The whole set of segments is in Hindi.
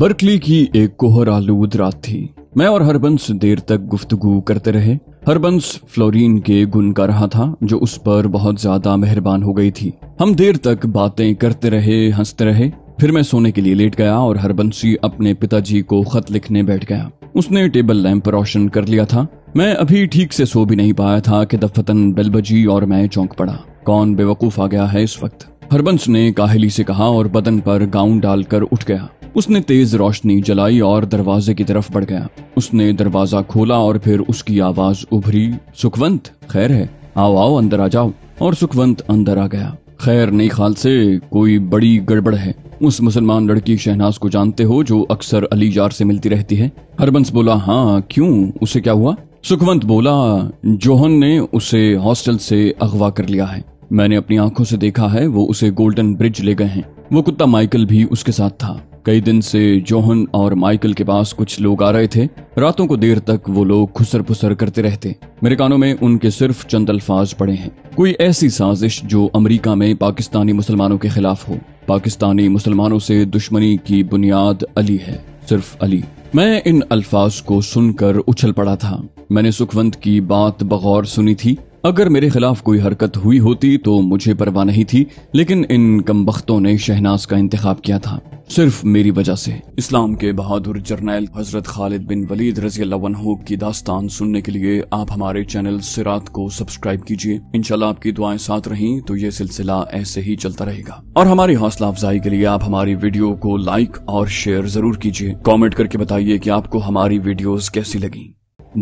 बर्कली की एक कोहर आलूद रात थी मैं और हरबंस देर तक गुफ्तगु करते रहे हरबंस फ्लोरीन के गुन का रहा था जो उस पर बहुत ज्यादा मेहरबान हो गई थी हम देर तक बातें करते रहे हंसते रहे फिर मैं सोने के लिए लेट गया और हरबंसी अपने पिताजी को खत लिखने बैठ गया उसने टेबल लैंप रोशन कर लिया था मैं अभी ठीक से सो भी नहीं पाया था कि दफतन बेल बजी और मैं चौंक पड़ा कौन बेवकूफ आ गया है इस वक्त हरबंस ने काहली से कहा और बदन पर गाउन डालकर उठ गया उसने तेज रोशनी जलाई और दरवाजे की तरफ बढ़ गया उसने दरवाजा खोला और फिर उसकी आवाज उभरी सुखवंत खैर है आओ आओ अंदर आ जाओ और सुखवंत अंदर आ गया खैर नहीं से कोई बड़ी गड़बड़ है उस मुसलमान लड़की शहनाज को जानते हो जो अक्सर अली जार से मिलती रहती है हरबंस बोला हाँ क्यों उसे क्या हुआ सुखवंत बोला जोहन ने उसे हॉस्टल से अगवा कर लिया है मैंने अपनी आंखों से देखा है वो उसे गोल्डन ब्रिज ले गए हैं वो कुत्ता माइकल भी उसके साथ था कई दिन से जोहन और माइकल के पास कुछ लोग आ रहे थे रातों को देर तक वो लोग खुसर पुसर करते रहते मेरे कानों में उनके सिर्फ चंद अल्फाज पड़े हैं कोई ऐसी साजिश जो अमेरिका में पाकिस्तानी मुसलमानों के खिलाफ हो पाकिस्तानी मुसलमानों से दुश्मनी की बुनियाद अली है सिर्फ अली मैं इन अल्फाज को सुनकर उछल पड़ा था मैंने सुखवंत की बात बगौर सुनी थी अगर मेरे खिलाफ कोई हरकत हुई होती तो मुझे परवाह नहीं थी लेकिन इन कमबख्तों ने शहनाज का इंतखब किया था सिर्फ मेरी वजह से इस्लाम के बहादुर जर्नैल हजरत खालिद बिन वलीद रजी की दास्तान सुनने के लिए आप हमारे चैनल सिरात को सब्सक्राइब कीजिए इनशाला आपकी दुआएं साथ रहीं तो ये सिलसिला ऐसे ही चलता रहेगा और हमारी हौसला अफजाई के लिए आप हमारी वीडियो को लाइक और शेयर जरूर कीजिए कॉमेंट करके बताइए की आपको हमारी वीडियोज कैसी लगी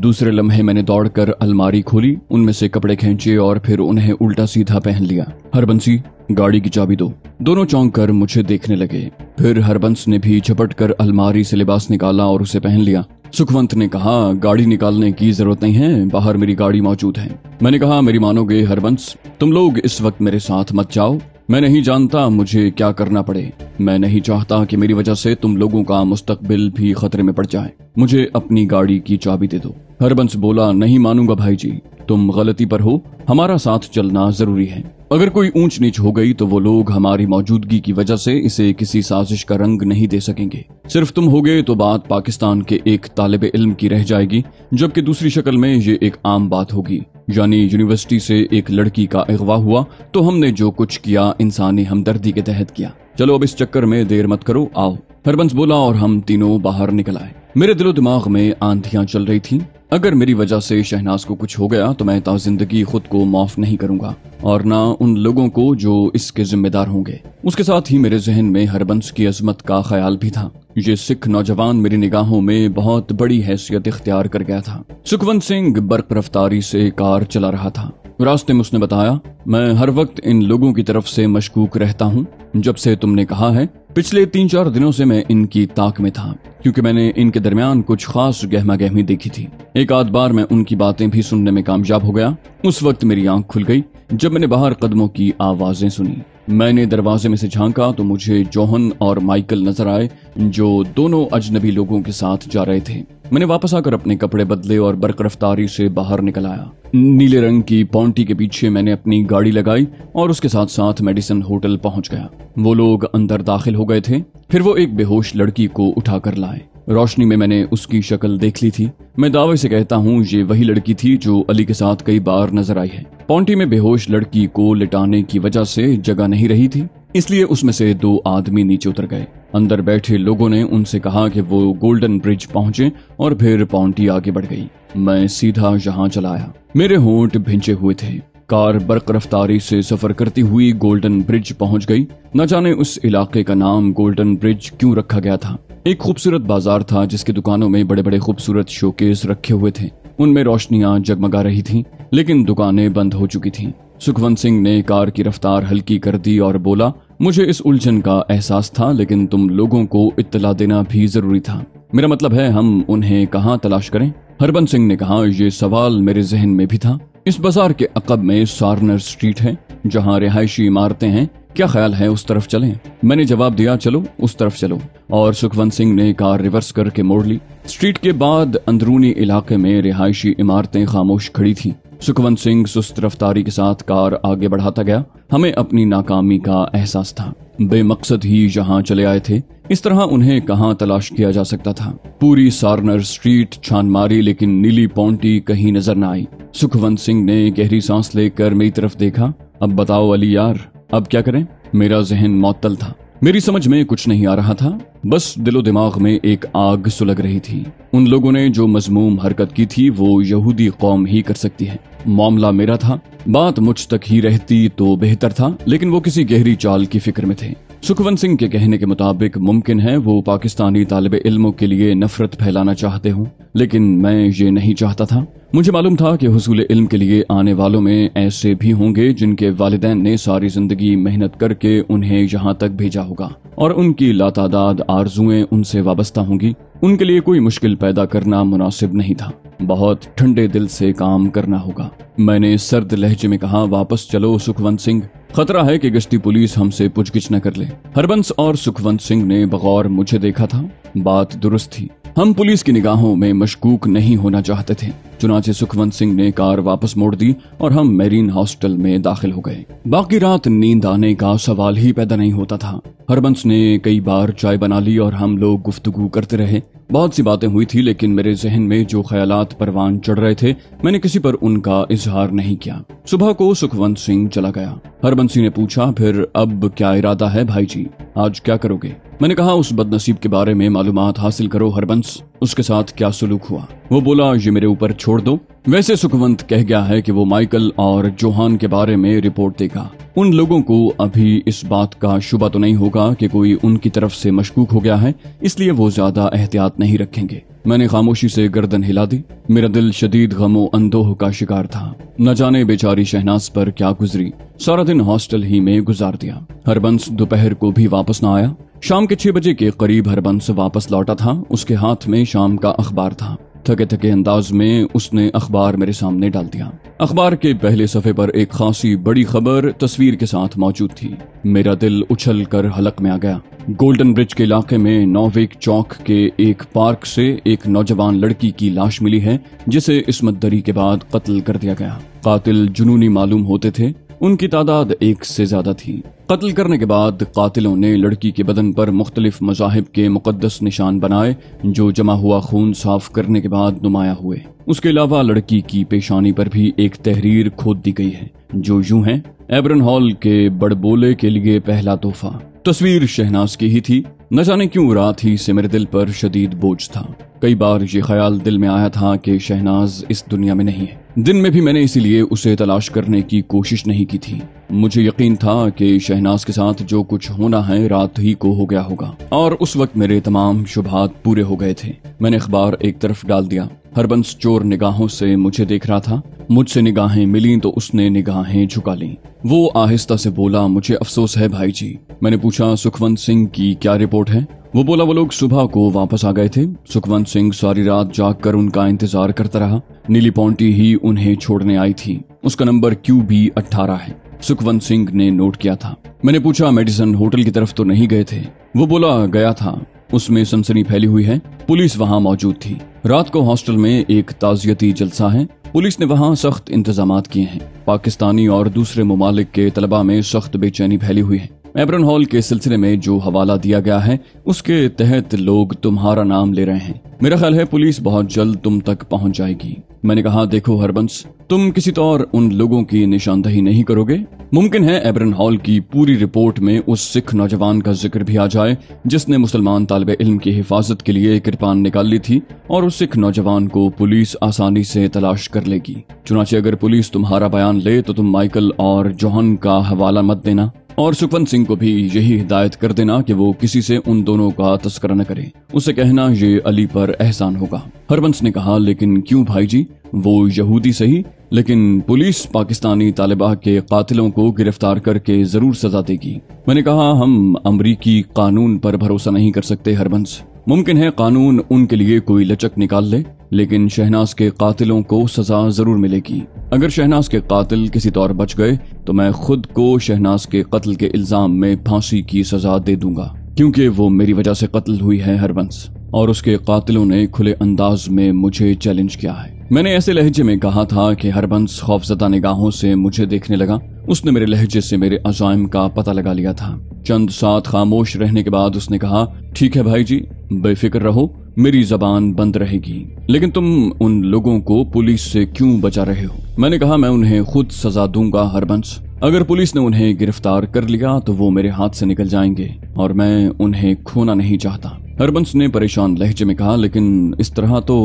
दूसरे लम्हे मैंने दौड़कर अलमारी खोली उनमें से कपड़े खींचे और फिर उन्हें उल्टा सीधा पहन लिया हरबंसी गाड़ी की चाबी दो दोनों चौंक कर मुझे देखने लगे फिर हरबंस ने भी झपट कर अलमारी से लिबास निकाला और उसे पहन लिया सुखवंत ने कहा गाड़ी निकालने की जरूरत नहीं है बाहर मेरी गाड़ी मौजूद है मैंने कहा मेरी मानोगे हरबंस तुम लोग इस वक्त मेरे साथ मत जाओ मैं नहीं जानता मुझे क्या करना पड़े मैं नहीं चाहता कि मेरी वजह से तुम लोगों का मुस्तकबिल भी खतरे में पड़ जाए मुझे अपनी गाड़ी की चाबी दे दो हरबंस बोला नहीं मानूंगा भाई जी तुम गलती पर हो हमारा साथ चलना जरूरी है अगर कोई ऊंच नीच हो गई तो वो लोग हमारी मौजूदगी की वजह से इसे किसी साजिश का रंग नहीं दे सकेंगे सिर्फ तुम हो गए तो बात पाकिस्तान के एक तालब इल्म की रह जाएगी जबकि दूसरी शक्ल में ये एक आम बात होगी यानी यूनिवर्सिटी से एक लड़की का अगवा हुआ तो हमने जो कुछ किया इंसानी हमदर्दी के तहत किया चलो अब इस चक्कर में देर मत करो आओ हरबंस बोला और हम तीनों बाहर निकल आए मेरे दिलो दिमाग में आंधियां चल रही थी अगर मेरी वजह से शहनाज को कुछ हो गया तो मैं ता जिंदगी खुद को माफ नहीं करूंगा और ना उन लोगों को जो इसके जिम्मेदार होंगे उसके साथ ही मेरे जहन में हरबंस की अजमत का ख्याल भी था ये सिख नौजवान मेरी निगाहों में बहुत बड़ी हैसियत इख्तियार कर गया था सुखवंत सिंह बर्क रफ्तारी से कार चला रहा था रास्ते में उसने बताया मैं हर वक्त इन लोगों की तरफ से मशकूक रहता हूँ जब से तुमने कहा है पिछले तीन चार दिनों से मैं इनकी ताक में था क्योंकि मैंने इनके दरमियान कुछ खास गहमा गहमी देखी थी एक आध बार मैं उनकी बातें भी सुनने में कामयाब हो गया उस वक्त मेरी आंख खुल गई जब मैंने बाहर कदमों की आवाजें सुनी मैंने दरवाजे में से झांका तो मुझे जोहन और माइकल नजर आए जो दोनों अजनबी लोगों के साथ जा रहे थे मैंने वापस आकर अपने कपड़े बदले और बर्क रफ्तारी से बाहर निकल आया नीले रंग की पॉन्टी के पीछे मैंने अपनी गाड़ी लगाई और उसके साथ साथ मेडिसन होटल पहुंच गया वो लोग अंदर दाखिल हो गए थे फिर वो एक बेहोश लड़की को उठाकर लाए रोशनी में मैंने उसकी शक्ल देख ली थी मैं दावे से कहता हूँ ये वही लड़की थी जो अली के साथ कई बार नजर आई है पॉन्टी में बेहोश लड़की को लिटाने की वजह से जगह नहीं रही थी इसलिए उसमें से दो आदमी नीचे उतर गए अंदर बैठे लोगों ने उनसे कहा कि वो गोल्डन ब्रिज पहुंचे और फिर पाउंटी आगे बढ़ गई मैं सीधा यहाँ चला आया मेरे होंठ भिंचे हुए थे कार बर्क रफ्तारी से सफर करती हुई गोल्डन ब्रिज पहुंच गई न जाने उस इलाके का नाम गोल्डन ब्रिज क्यों रखा गया था एक खूबसूरत बाजार था जिसकी दुकानों में बड़े बड़े खूबसूरत शोकेस रखे हुए थे उनमें रोशनियां जगमगा रही थीं, लेकिन दुकानें बंद हो चुकी थीं। सुखवंत सिंह ने कार की रफ्तार हल्की कर दी और बोला मुझे इस उलझन का एहसास था लेकिन तुम लोगों को इत्तला देना भी जरूरी था मेरा मतलब है हम उन्हें कहाँ तलाश करें हरबंस सिंह ने कहा यह सवाल मेरे जहन में भी था इस बाजार के अकब में सार्नर स्ट्रीट है जहाँ रिहायशी इमारतें हैं क्या ख्याल है उस तरफ चलें? मैंने जवाब दिया चलो उस तरफ चलो और सुखवंत सिंह ने कार रिवर्स करके मोड़ ली स्ट्रीट के बाद अंदरूनी इलाके में रिहायशी इमारतें खामोश खड़ी थी सुखवंत सिंह सुस्त रफ्तारी के साथ कार आगे बढ़ाता गया हमें अपनी नाकामी का एहसास था बेमकसद ही यहाँ चले आए थे इस तरह उन्हें कहाँ तलाश किया जा सकता था पूरी सार्नर स्ट्रीट छान मारी लेकिन नीली पौंटी कहीं नजर न आई सुखवंत सिंह ने गहरी सांस लेकर मेरी तरफ देखा अब बताओ अली यार अब क्या करें मेरा जहन मअतल था मेरी समझ में कुछ नहीं आ रहा था बस दिलो दिमाग में एक आग सुलग रही थी उन लोगों ने जो मजमूम हरकत की थी वो यहूदी कौम ही कर सकती है मामला मेरा था बात मुझ तक ही रहती तो बेहतर था लेकिन वो किसी गहरी चाल की फिक्र में थे सुखवंत सिंह के कहने के मुताबिक मुमकिन है वो पाकिस्तानी तालब इल्मों के लिए नफरत फैलाना चाहते हों लेकिन मैं ये नहीं चाहता था मुझे मालूम था कि हसूल इल्म के लिए आने वालों में ऐसे भी होंगे जिनके वालदेन ने सारी जिंदगी मेहनत करके उन्हें यहाँ तक भेजा होगा और उनकी लातादाद आरजुए उनसे वाबस्ता होंगी उनके लिए कोई मुश्किल पैदा करना मुनासिब नहीं था बहुत ठंडे दिल से काम करना होगा मैंने सर्द लहजे में कहा वापस चलो सुखवंत सिंह खतरा है कि गश्ती पुलिस हमसे पूछगिछ न कर ले हरबंस और सुखवंत सिंह ने बगौर मुझे देखा था बात दुरुस्त थी हम पुलिस की निगाहों में मशकूक नहीं होना चाहते थे चुनाचे सुखवंत सिंह ने कार वापस मोड़ दी और हम मेरीन हॉस्टल में दाखिल हो गए बाकी रात नींद आने का सवाल ही पैदा नहीं होता था हरबंस ने कई बार चाय बना ली और हम लोग गुफ्तगु करते रहे बहुत सी बातें हुई थी लेकिन मेरे जहन में जो ख्यालात परवान चढ़ रहे थे मैंने किसी पर उनका इजहार नहीं किया सुबह को सुखवंत सिंह चला गया हरबंसी ने पूछा फिर अब क्या इरादा है भाई जी आज क्या करोगे मैंने कहा उस बदनसीब के बारे में मालूम हासिल करो हरबंस उसके साथ क्या सुलूक हुआ वो बोला ये मेरे ऊपर छोड़ दो वैसे सुखवंत कह गया है कि वो माइकल और जोहान के बारे में रिपोर्ट देगा उन लोगों को अभी इस बात का शुबा तो नहीं होगा कि कोई उनकी तरफ से मशकूक हो गया है इसलिए वो ज्यादा एहतियात नहीं रखेंगे मैंने खामोशी से गर्दन हिला दी मेरा दिल शदीद गमो अंदोह का शिकार था न जाने बेचारी शहनाज पर क्या गुजरी सारा दिन हॉस्टल ही में गुजार दिया हरबंस दोपहर को भी वापस न आया शाम के छह बजे के करीब हरबंस वापस लौटा था उसके हाथ में शाम का अखबार था थके थके अंदाज में उसने अखबार मेरे सामने डाल दिया अखबार के पहले सफे पर एक खासी बड़ी खबर तस्वीर के साथ मौजूद थी मेरा दिल उछल कर हलक में आ गया गोल्डन ब्रिज के इलाके में नोवेक चौक के एक पार्क से एक नौजवान लड़की की लाश मिली है जिसे इसमत दरी के बाद कत्ल कर दिया गया कातिल जुनूनी मालूम होते थे उनकी तादाद एक से ज्यादा थी कत्ल करने के बाद कातिलों ने लड़की के बदन पर मुख्तलिफ मजाहब के मुकदस निशान बनाए जो जमा हुआ खून साफ करने के बाद नुमाया हुए उसके अलावा लड़की की पेशानी पर भी एक तहरीर खोद दी गई है जो यूं है एबरन हॉल के बड़बोले के लिए पहला तोहफा तस्वीर शहनाज की ही थी न जाने क्यों रात ही से मेरे दिल पर शदीद बोझ था कई बार ये ख्याल दिल में आया था कि शहनाज इस दुनिया में नहीं है दिन में भी मैंने इसीलिए उसे तलाश करने की कोशिश नहीं की थी मुझे यकीन था कि शहनाज के साथ जो कुछ होना है रात ही को हो गया होगा और उस वक्त मेरे तमाम शुभात पूरे हो गए थे मैंने अखबार एक तरफ डाल दिया हरबंस चोर निगाहों से मुझे देख रहा था मुझसे निगाहें मिली तो उसने निगाहें झुका ली वो आहिस्ता से बोला मुझे अफसोस है भाई जी मैंने पूछा सुखवंत सिंह की क्या रिपोर्ट है वो बोला वो लोग सुबह को वापस आ गए थे सुखवंत सिंह सारी रात जाग कर उनका इंतजार करता रहा नीली पॉन्टी ही उन्हें छोड़ने आई थी उसका नंबर क्यू बी अट्ठारह है सुखवंत सिंह ने नोट किया था मैंने पूछा मेडिसन होटल की तरफ तो नहीं गए थे वो बोला गया था उसमें सनसनी फैली हुई है पुलिस वहाँ मौजूद थी रात को हॉस्टल में एक ताजियती जलसा है पुलिस ने वहाँ सख्त इंतजाम किए हैं पाकिस्तानी और दूसरे ममालिक के तलबा में सख्त बेचैनी फैली हुई है एबरन हॉल के सिलसिले में जो हवाला दिया गया है उसके तहत लोग तुम्हारा नाम ले रहे हैं मेरा ख्याल है पुलिस बहुत जल्द तुम तक पहुँच जाएगी मैंने कहा देखो हरबंस तुम किसी तौर तो उन लोगों की निशानदही नहीं करोगे मुमकिन है एबरन हॉल की पूरी रिपोर्ट में उस सिख नौजवान का जिक्र भी आ जाए जिसने मुसलमान तालब इल्म की हिफाजत के लिए कृपान निकाल ली थी और उस सिख नौजवान को पुलिस आसानी से तलाश कर लेगी चुनाचे अगर पुलिस तुम्हारा बयान ले तो तुम माइकल और जोहन का हवाला मत देना और सुखवंत सिंह को भी यही हिदायत कर देना कि वो किसी से उन दोनों का तस्करा न करे उसे कहना ये अली पर एहसान होगा हरबंस ने कहा लेकिन क्यों भाई जी वो यहूदी सही लेकिन पुलिस पाकिस्तानी तालिबा के कातिलों को गिरफ्तार करके जरूर सजा देगी मैंने कहा हम अमरीकी कानून पर भरोसा नहीं कर सकते हरबंस मुमकिन है कानून उनके लिए कोई लचक निकाल ले लेकिन शहनाज के कातिलों को सजा जरूर मिलेगी अगर शहनाज के कातिल किसी तौर बच गए तो मैं खुद को शहनाज के कत्ल के इल्जाम में फांसी की सजा दे दूंगा क्योंकि वो मेरी वजह से कत्ल हुई है हरबंस और उसके कातिलों ने खुले अंदाज में मुझे चैलेंज किया है मैंने ऐसे लहजे में कहा था कि हरबंस खौफजदा निगाहों से मुझे देखने लगा उसने मेरे लहजे से मेरे अजायम का पता लगा लिया था चंद साथ खामोश रहने के बाद उसने कहा ठीक है भाई जी बेफिक्र रहो मेरी जबान बंद रहेगी लेकिन तुम उन लोगों को पुलिस से क्यों बचा रहे हो मैंने कहा मैं उन्हें खुद सजा दूंगा हरबंस अगर पुलिस ने उन्हें गिरफ्तार कर लिया तो वो मेरे हाथ से निकल जाएंगे और मैं उन्हें खोना नहीं चाहता हरबंस ने परेशान लहजे में कहा लेकिन इस तरह तो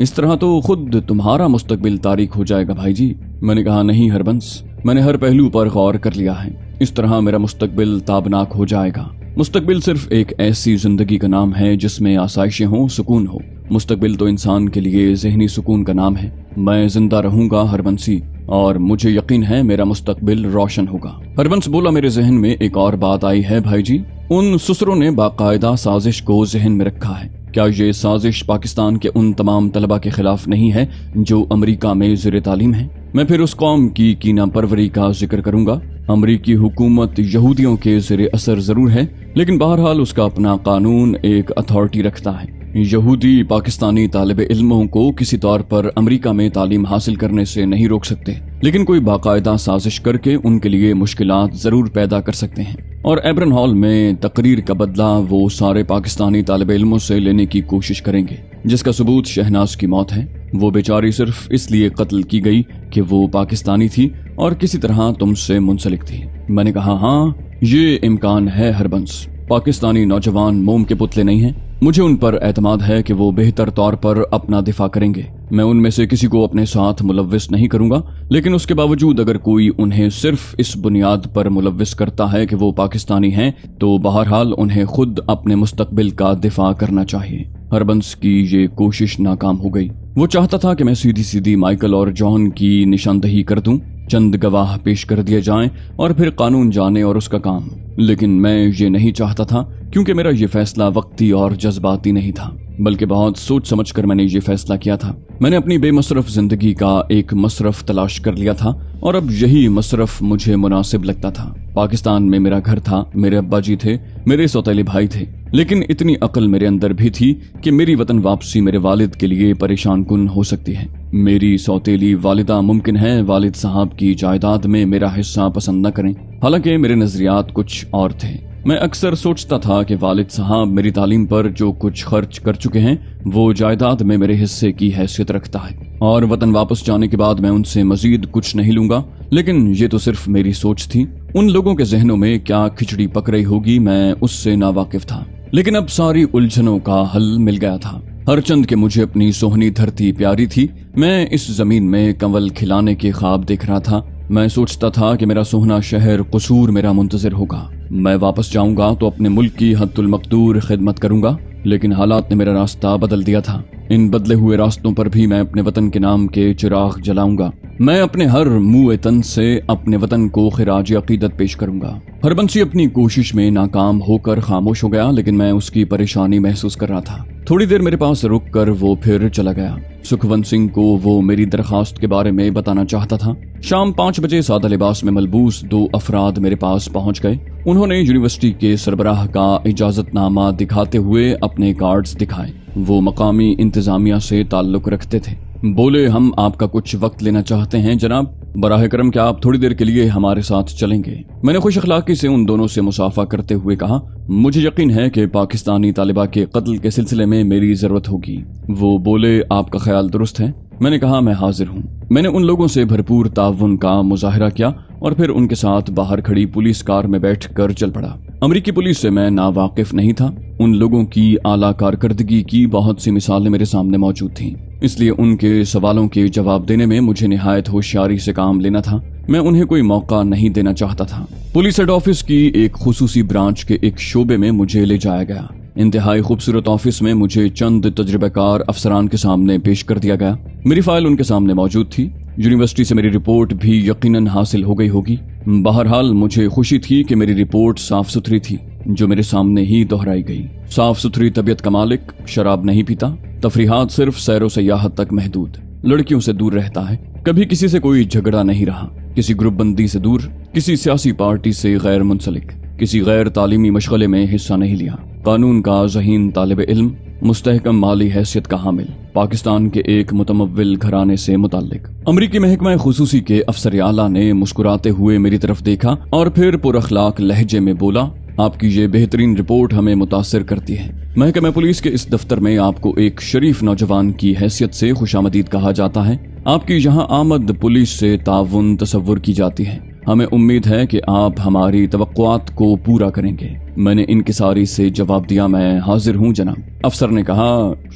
इस तरह तो खुद तुम्हारा मुस्तकबिल तारीख हो जाएगा भाई जी मैंने कहा नहीं हरबंस मैंने हर पहलू पर गौर कर लिया है इस तरह मेरा मुस्तकबिल ताबनाक हो जाएगा मुस्तबिल सिर्फ एक ऐसी जिंदगी का नाम है जिसमें आसाइशें हों सुकून हो मुस्तबिल तो इंसान के लिए जहनी सुकून का नाम है मैं जिंदा रहूंगा हरबंसी और मुझे यकीन है मेरा मुस्तकबिल रोशन होगा हरबंस बोला मेरे जहन में एक और बात आई है भाई जी उन ससुरों ने बाकायदा साजिश को जहन में रखा है क्या ये साजिश पाकिस्तान के उन तमाम तलबा के खिलाफ नहीं है जो अमरीका में जेर तालीम है मैं फिर उस कौम की कीना परवरी का जिक्र करूंगा अमरीकी हुकूमत यहूदियों के जेर असर जरूर है लेकिन बहरहाल उसका अपना कानून एक अथॉरिटी रखता है यहूदी पाकिस्तानी तालब इल्मों को किसी तौर पर अमेरिका में तालीम हासिल करने से नहीं रोक सकते लेकिन कोई बाकायदा साजिश करके उनके लिए मुश्किल जरूर पैदा कर सकते हैं और एब्रन हॉल में तकरीर का बदला वो सारे पाकिस्तानी तालब इलमों से लेने की कोशिश करेंगे जिसका सबूत शहनाज की मौत है वो बेचारी सिर्फ इसलिए कत्ल की गई कि वो पाकिस्तानी थी और किसी तरह तुमसे मुंसलिक थी मैंने कहा हाँ ये इम्कान है हरबंस पाकिस्तानी नौजवान मोम के पुतले नहीं हैं मुझे उन पर एतमाद है कि वो बेहतर तौर पर अपना दिफा करेंगे मैं उनमें से किसी को अपने साथ मुलविस नहीं करूंगा लेकिन उसके बावजूद अगर कोई उन्हें सिर्फ इस बुनियाद पर मुलविस करता है कि वो पाकिस्तानी हैं तो बहरहाल उन्हें खुद अपने मुस्तबिल का दिफा करना चाहिए हरबंस की ये कोशिश नाकाम हो गई वो चाहता था कि मैं सीधी सीधी माइकल और जॉन की निशानदही कर दूं चंद गवाह पेश कर दिए जाएं और फिर कानून जाने और उसका काम लेकिन मैं ये नहीं चाहता था क्योंकि मेरा ये फैसला वक्ती और जज्बाती नहीं था बल्कि बहुत सोच समझ कर मैंने ये फैसला किया था मैंने अपनी बेमसरफ जिंदगी का एक मसरफ तलाश कर लिया था और अब यही मसरफ मुझे मुनासिब लगता था पाकिस्तान में मेरा घर था मेरे अब्बा जी थे मेरे सौतेले भाई थे लेकिन इतनी अकल मेरे अंदर भी थी कि मेरी वतन वापसी मेरे वालिद के लिए परेशान कुन हो सकती है मेरी सौतेली वालिदा मुमकिन है वालिद साहब की जायदाद में मेरा हिस्सा पसंद न करें हालांकि मेरे नजरियात कुछ और थे मैं अक्सर सोचता था कि वालिद साहब मेरी तालीम पर जो कुछ खर्च कर चुके हैं वो जायदाद में मेरे हिस्से की हैसियत रखता है और वतन वापस जाने के बाद मैं उनसे मजीद कुछ नहीं लूंगा लेकिन ये तो सिर्फ मेरी सोच थी उन लोगों के जहनों में क्या खिचड़ी पक रही होगी मैं उससे नावाकिफ था लेकिन अब सारी उलझनों का हल मिल गया था हर चंद के मुझे अपनी सोहनी धरती प्यारी थी मैं इस जमीन में कंवल खिलाने के ख्वाब देख रहा था मैं सोचता था कि मेरा सोहना शहर कसूर मेरा मुंतजर होगा मैं वापस जाऊंगा तो अपने मुल्क की हदुलमकदूर खिदमत करूंगा लेकिन हालात ने मेरा रास्ता बदल दिया था इन बदले हुए रास्तों पर भी मैं अपने वतन के नाम के चिराग जलाऊंगा मैं अपने हर मुंह तन से अपने वतन को खराज अकीदत पेश करूंगा हरबंसी अपनी कोशिश में नाकाम होकर खामोश हो गया लेकिन मैं उसकी परेशानी महसूस कर रहा था थोड़ी देर मेरे पास रुक कर वो फिर चला गया सुखवंत सिंह को वो मेरी दरखास्त के बारे में बताना चाहता था शाम पांच बजे सादा लिबास में मलबूस दो अफराद मेरे पास पहुंच गए उन्होंने यूनिवर्सिटी के सरबराह का इजाजतनामा दिखाते हुए अपने कार्ड्स दिखाए वो मकामी इंतजामिया से ताल्लुक रखते थे बोले हम आपका कुछ वक्त लेना चाहते हैं जनाब बराह करम क्या आप थोड़ी देर के लिए हमारे साथ चलेंगे मैंने खुश अखलाकी से उन दोनों से मुसाफा करते हुए कहा मुझे यकीन है कि पाकिस्तानी तालिबा के कत्ल के सिलसिले में मेरी जरूरत होगी वो बोले आपका ख्याल दुरुस्त है मैंने कहा मैं हाजिर हूँ मैंने उन लोगों से भरपूर ताउन का मुजाहरा किया और फिर उनके साथ बाहर खड़ी पुलिस कार में बैठ कर चल पड़ा अमरीकी पुलिस से मैं नावाकिफ नहीं था उन लोगों की आला कारकर्दगी की बहुत सी मिसालें मेरे सामने मौजूद थी इसलिए उनके सवालों के जवाब देने में मुझे नहायत होशियारी से काम लेना था मैं उन्हें कोई मौका नहीं देना चाहता था पुलिस हेड ऑफिस की एक खसूसी ब्रांच के एक शोबे में मुझे ले जाया गया इंतहाई खूबसूरत ऑफिस में मुझे चंद तजुर्बेकार अफसरान के सामने पेश कर दिया गया मेरी फाइल उनके सामने मौजूद थी यूनिवर्सिटी से मेरी रिपोर्ट भी यकीनन हासिल हो गई होगी बहरहाल मुझे खुशी थी कि मेरी रिपोर्ट साफ सुथरी थी जो मेरे सामने ही दोहराई गई साफ सुथरी तबीयत का मालिक शराब नहीं पीता तफरीहत सिर्फ सैरों सयाहत तक महदूद लड़कियों से दूर रहता है कभी किसी से कोई झगड़ा नहीं रहा किसी ग्रुप बंदी से दूर किसी सियासी पार्टी से गैर मुंसलिक किसी गैर तालीमी मशगले में हिस्सा नहीं लिया कानून का जहीन तालब इल्म मुस्तकम माली हैसियत का हामिल पाकिस्तान के एक मुतमविल घराने से मुतल अमरीकी महकमा खसूसी के अफसर आला ने मुस्कुराते हुए मेरी तरफ देखा और फिर पुरखलाक लहजे में बोला आपकी ये बेहतरीन रिपोर्ट हमें मुतासर करती है महकमे पुलिस के इस दफ्तर में आपको एक शरीफ नौजवान की हैसियत से खुशामदीद कहा जाता है आपकी यहाँ आमद पुलिस से ताउन तस्वुर की जाती है हमें उम्मीद है कि आप हमारी तवक्कुआत को पूरा करेंगे मैंने इनकसारी से जवाब दिया मैं हाजिर हूँ जनाब अफसर ने कहा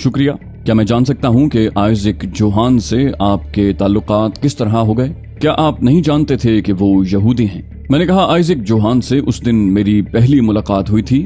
शुक्रिया क्या मैं जान सकता हूँ कि आयजिक जोहान से आपके ताल्लुकात किस तरह हो गए क्या आप नहीं जानते थे कि वो यहूदी हैं मैंने कहा आइजिक जोहान से उस दिन मेरी पहली मुलाकात हुई थी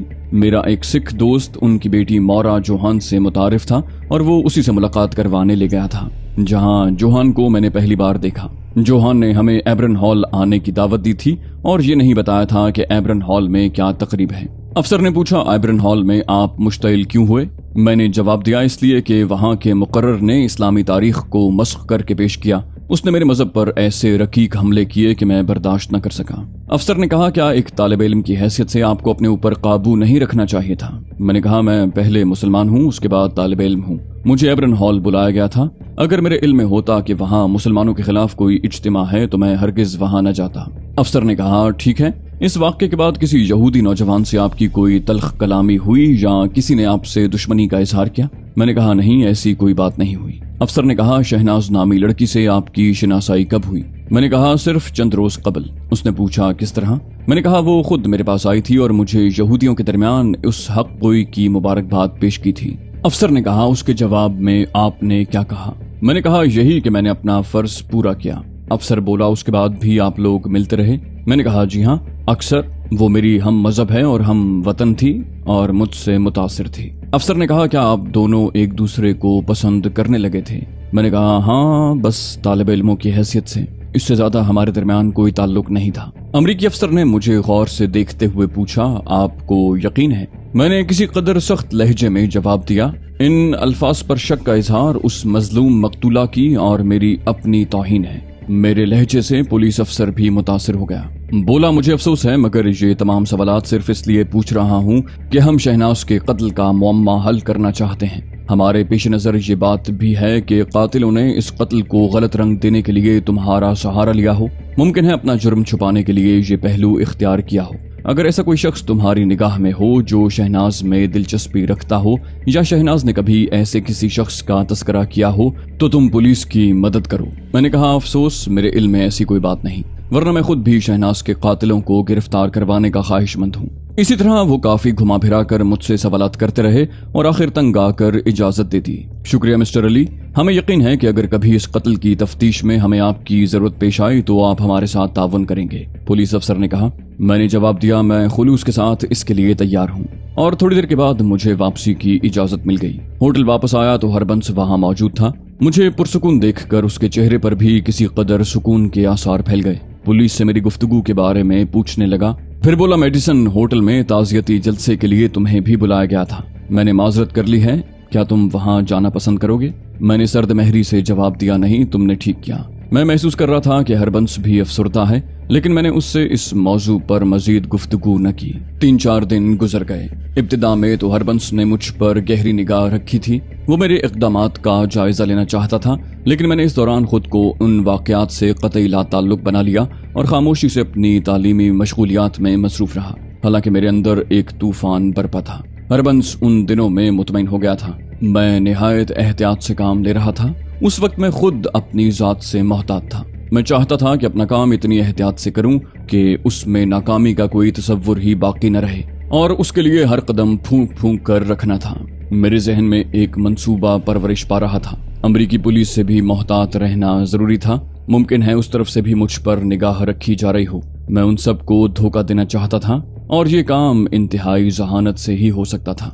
मेरा एक सिख दोस्त उनकी बेटी मौरा जोहान से मुतारफ था और वो उसी से मुलाकात करवाने ले गया था जहां जोहान को मैंने पहली बार देखा जोहान ने हमें एबरन हॉल आने की दावत दी थी और ये नहीं बताया था कि एबरन हॉल में क्या तकरीब है अफसर ने पूछा एबरन हॉल में आप मुश्तिल क्यों हुए मैंने जवाब दिया इसलिए कि वहां के मुकर ने इस्लामी तारीख को मस्क करके पेश किया उसने मेरे मजहब पर ऐसे रकीक हमले किए कि मैं बर्दाश्त न कर सका अफसर ने कहा क्या एक तालब इलम की हैसियत से आपको अपने ऊपर काबू नहीं रखना चाहिए था मैंने कहा मैं पहले मुसलमान हूँ उसके बाद तालब इलम हूँ मुझे एबरन हॉल बुलाया गया था अगर मेरे इल्म में होता कि वहाँ मुसलमानों के खिलाफ कोई इज्तम है तो मैं हरगिज वहाँ न जाता अफसर ने कहा ठीक है इस वाक्य के बाद किसी यहूदी नौजवान से आपकी कोई तलख कलामी हुई या किसी ने आपसे दुश्मनी का इजहार किया मैंने कहा नहीं ऐसी कोई बात नहीं हुई अफसर ने कहा शहनाज नामी लड़की से आपकी शिनासाई कब हुई मैंने कहा सिर्फ चंद रोज कबल उसने पूछा किस तरह मैंने कहा वो खुद मेरे पास आई थी और मुझे यहूदियों के दरमियान उस हक गोई की मुबारकबाद पेश की थी अफसर ने कहा उसके जवाब में आपने क्या कहा मैंने कहा यही कि मैंने अपना फर्ज पूरा किया अफसर बोला उसके बाद भी आप लोग मिलते रहे मैंने कहा जी हाँ अक्सर वो मेरी हम मजहब है और हम वतन थी और मुझसे मुतासर थी अफसर ने कहा क्या आप दोनों एक दूसरे को पसंद करने लगे थे मैंने कहा हाँ बस तालब इलमों की हैसियत से इससे ज्यादा हमारे दरमियान कोई ताल्लुक नहीं था अमरीकी अफसर ने मुझे गौर से देखते हुए पूछा आपको यकीन है मैंने किसी कदर सख्त लहजे में जवाब दिया इन अल्फाज पर शक का इजहार उस मजलूम मकतूला की और मेरी अपनी तोहिन है मेरे लहजे से पुलिस अफसर भी मुतासर हो गया बोला मुझे अफसोस है मगर ये तमाम सवाल सिर्फ इसलिए पूछ रहा हूँ कि हम शहनाज के कत्ल का मामा हल करना चाहते हैं हमारे पेश नज़र ये बात भी है कि कातिलों ने इस कत्ल को गलत रंग देने के लिए तुम्हारा सहारा लिया हो मुमकिन है अपना जुर्म छुपाने के लिए ये पहलू इख्तियार किया हो अगर ऐसा कोई शख्स तुम्हारी निगाह में हो जो शहनाज में दिलचस्पी रखता हो या शहनाज ने कभी ऐसे किसी शख्स का तस्करा किया हो तो तुम पुलिस की मदद करो मैंने कहा अफसोस मेरे इल्म में ऐसी कोई बात नहीं वरना मैं खुद भी शहनाज के कातिलों को गिरफ्तार करवाने का ख्वाहिशमंद हूँ इसी तरह वो काफी घुमा फिरा कर मुझसे सवाल करते रहे और आखिर तंग आकर इजाजत दे दी शुक्रिया मिस्टर अली हमें यकीन है कि अगर कभी इस कत्ल की तफ्तीश में हमें आपकी जरूरत पेश आई तो आप हमारे साथ ताउन करेंगे पुलिस अफसर ने कहा मैंने जवाब दिया मैं खुलूस के साथ इसके लिए तैयार हूँ और थोड़ी देर के बाद मुझे वापसी की इजाजत मिल गई होटल वापस आया तो हरबंस वहाँ मौजूद था मुझे पुरसकून देखकर उसके चेहरे पर भी किसी कदर सुकून के आसार फैल गए पुलिस से मेरी गुफ्तगु के बारे में पूछने लगा फिर बोला मेडिसन होटल में ताजियती जलसे के लिए तुम्हें भी बुलाया गया था मैंने माजरत कर ली है क्या तुम वहाँ जाना पसंद करोगे मैंने सर्द मेहरी से जवाब दिया नहीं तुमने ठीक किया मैं महसूस कर रहा था कि हरबंस भी अफसरदा है लेकिन मैंने उससे इस मौजू पर मजीद गुफ्तगु न की तीन चार दिन गुजर गए इब्तदा में तो हरबंस ने मुझ पर गहरी निगाह रखी थी वो मेरे इकदाम का जायजा लेना चाहता था लेकिन मैंने इस दौरान खुद को उन वाकयात से कतई ला बना लिया और खामोशी से अपनी तालीमी मशगूलियात में मसरूफ रहा हालांकि मेरे अंदर एक तूफान बरपा था हरबंस उन दिनों में मुतमिन हो गया था मैं नहायत एहतियात से काम ले रहा था उस वक्त मैं खुद अपनी ज़ात से मोहतात था मैं चाहता था कि अपना काम इतनी एहतियात से करूं कि उसमें नाकामी का कोई तस्वुर ही बाकी न रहे और उसके लिए हर कदम फूंक फूंक कर रखना था मेरे जहन में एक मंसूबा परवरिश पा रहा था अमरीकी पुलिस से भी मोहतात रहना जरूरी था मुमकिन है उस तरफ से भी मुझ पर निगाह रखी जा रही हो मैं उन सबको धोखा देना चाहता था और ये काम इंतहाई जहानत से ही हो सकता था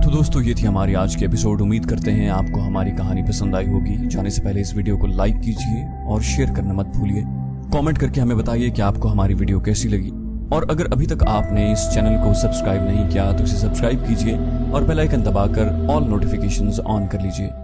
तो दोस्तों ये थी हमारी आज की एपिसोड उम्मीद करते हैं आपको हमारी कहानी पसंद आई होगी जाने से पहले इस वीडियो को लाइक कीजिए और शेयर करना मत भूलिए कमेंट करके हमें बताइए कि आपको हमारी वीडियो कैसी लगी और अगर अभी तक आपने इस चैनल को सब्सक्राइब नहीं किया तो इसे सब्सक्राइब कीजिए और बेल आइकन दबाकर ऑल नोटिफिकेशंस ऑन कर लीजिए